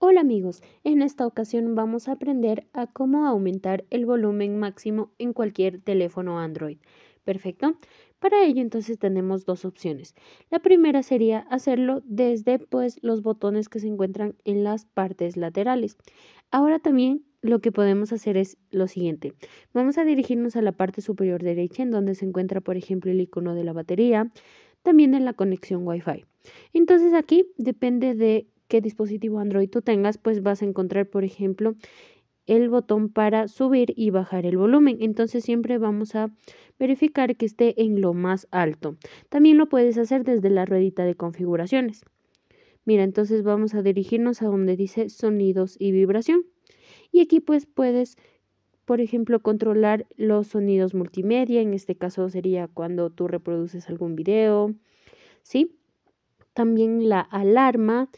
Hola amigos, en esta ocasión vamos a aprender a cómo aumentar el volumen máximo en cualquier teléfono Android. Perfecto. Para ello entonces tenemos dos opciones. La primera sería hacerlo desde pues los botones que se encuentran en las partes laterales. Ahora también lo que podemos hacer es lo siguiente. Vamos a dirigirnos a la parte superior derecha en donde se encuentra por ejemplo el icono de la batería, también en la conexión Wi-Fi. Entonces aquí depende de qué dispositivo Android tú tengas, pues vas a encontrar, por ejemplo, el botón para subir y bajar el volumen. Entonces siempre vamos a verificar que esté en lo más alto. También lo puedes hacer desde la ruedita de configuraciones. Mira, entonces vamos a dirigirnos a donde dice sonidos y vibración. Y aquí pues puedes, por ejemplo, controlar los sonidos multimedia. En este caso sería cuando tú reproduces algún video. ¿Sí? También la alarma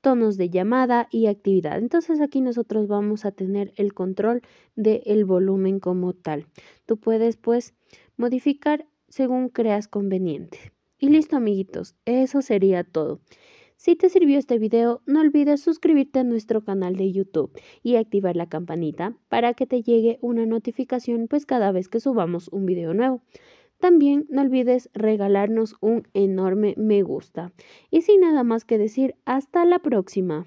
tonos de llamada y actividad. Entonces aquí nosotros vamos a tener el control del volumen como tal. Tú puedes pues modificar según creas conveniente. Y listo amiguitos, eso sería todo. Si te sirvió este video, no olvides suscribirte a nuestro canal de YouTube y activar la campanita para que te llegue una notificación pues cada vez que subamos un video nuevo. También no olvides regalarnos un enorme me gusta. Y sin nada más que decir, hasta la próxima.